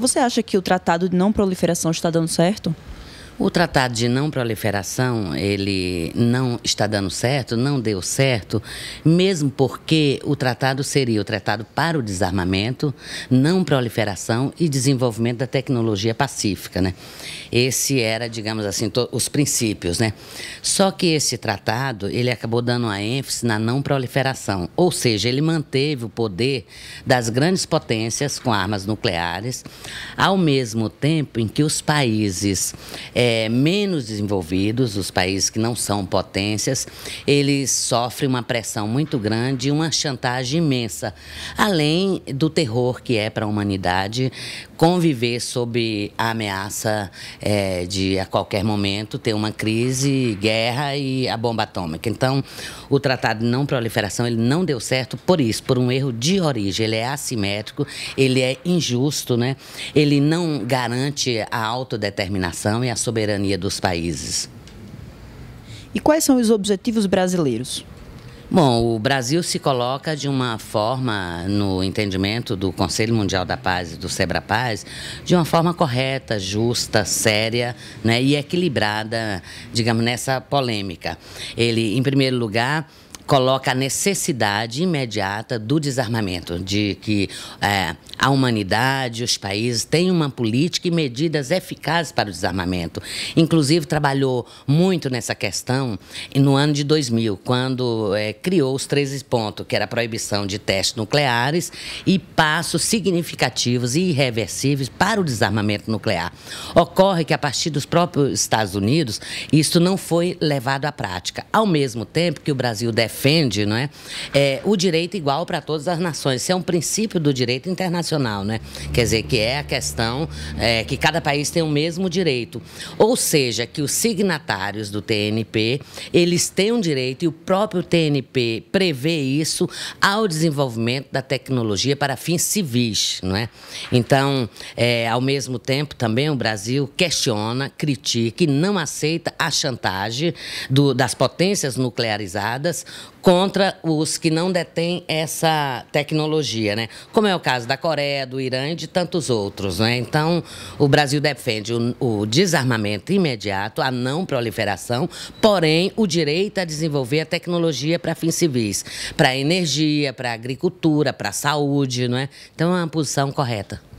Você acha que o tratado de não proliferação está dando certo? O tratado de não proliferação, ele não está dando certo, não deu certo, mesmo porque o tratado seria o tratado para o desarmamento, não proliferação e desenvolvimento da tecnologia pacífica, né? Esse era, digamos assim, os princípios, né? Só que esse tratado, ele acabou dando a ênfase na não proliferação, ou seja, ele manteve o poder das grandes potências com armas nucleares, ao mesmo tempo em que os países é, é, menos desenvolvidos, os países que não são potências, eles sofrem uma pressão muito grande e uma chantagem imensa, além do terror que é para a humanidade conviver sob a ameaça é, de, a qualquer momento, ter uma crise, guerra e a bomba atômica. Então, o Tratado de Não Proliferação ele não deu certo por isso, por um erro de origem. Ele é assimétrico, ele é injusto, né? ele não garante a autodeterminação e a soberania soberania dos países. E quais são os objetivos brasileiros? Bom, o Brasil se coloca de uma forma, no entendimento do Conselho Mundial da Paz e do Sebra Paz, de uma forma correta, justa, séria né, e equilibrada, digamos, nessa polêmica. Ele, em primeiro lugar, coloca a necessidade imediata do desarmamento, de que é, a humanidade, os países têm uma política e medidas eficazes para o desarmamento. Inclusive, trabalhou muito nessa questão no ano de 2000, quando é, criou os 13 pontos, que era a proibição de testes nucleares e passos significativos e irreversíveis para o desarmamento nuclear. Ocorre que, a partir dos próprios Estados Unidos, isso não foi levado à prática. Ao mesmo tempo que o Brasil deve defende, não é? é o direito igual para todas as nações. Isso é um princípio do direito internacional, né? Quer dizer, que é a questão é, que cada país tem o mesmo direito. Ou seja, que os signatários do TNP, eles têm um direito e o próprio TNP prevê isso ao desenvolvimento da tecnologia para fins civis, não é? Então, é, ao mesmo tempo, também o Brasil questiona, critica e não aceita a chantagem do, das potências nuclearizadas contra os que não detêm essa tecnologia, né? Como é o caso da Coreia, do Irã e de tantos outros, né? Então, o Brasil defende o, o desarmamento imediato, a não proliferação, porém o direito a desenvolver a tecnologia para fins civis, para energia, para agricultura, para saúde, não é? Então, é uma posição correta.